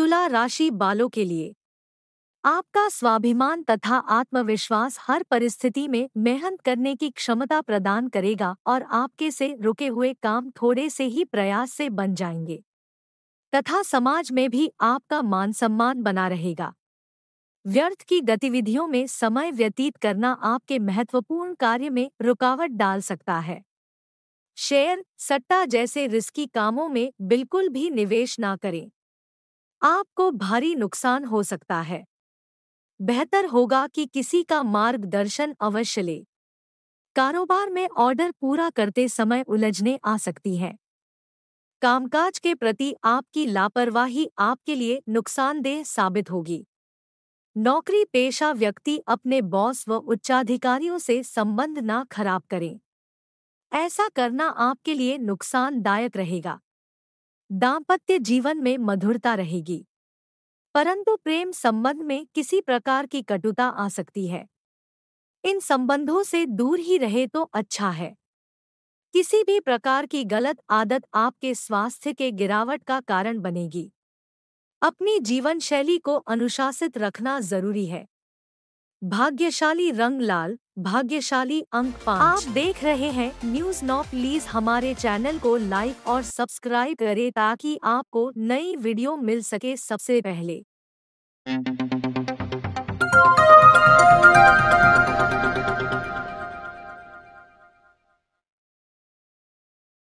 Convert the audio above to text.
तुला राशि बालों के लिए आपका स्वाभिमान तथा आत्मविश्वास हर परिस्थिति में मेहनत करने की क्षमता प्रदान करेगा और आपके से रुके हुए काम थोड़े से ही प्रयास से बन जाएंगे तथा समाज में भी आपका मान सम्मान बना रहेगा व्यर्थ की गतिविधियों में समय व्यतीत करना आपके महत्वपूर्ण कार्य में रुकावट डाल सकता है शेयर सट्टा जैसे रिस्की कामों में बिल्कुल भी निवेश ना करें आपको भारी नुकसान हो सकता है बेहतर होगा कि किसी का मार्गदर्शन अवश्य ले कारोबार में ऑर्डर पूरा करते समय उलझने आ सकती है कामकाज के प्रति आपकी लापरवाही आपके लिए नुकसानदेह साबित होगी नौकरी पेशा व्यक्ति अपने बॉस व उच्चाधिकारियों से संबंध ना खराब करें ऐसा करना आपके लिए नुकसानदायक रहेगा दाम्पत्य जीवन में मधुरता रहेगी परंतु प्रेम संबंध में किसी प्रकार की कटुता आ सकती है इन संबंधों से दूर ही रहे तो अच्छा है किसी भी प्रकार की गलत आदत आपके स्वास्थ्य के गिरावट का कारण बनेगी अपनी जीवन शैली को अनुशासित रखना जरूरी है भाग्यशाली रंग लाल भाग्यशाली अंक पाँच आप देख रहे हैं न्यूज नौ प्लीज हमारे चैनल को लाइक और सब्सक्राइब करें ताकि आपको नई वीडियो मिल सके सबसे पहले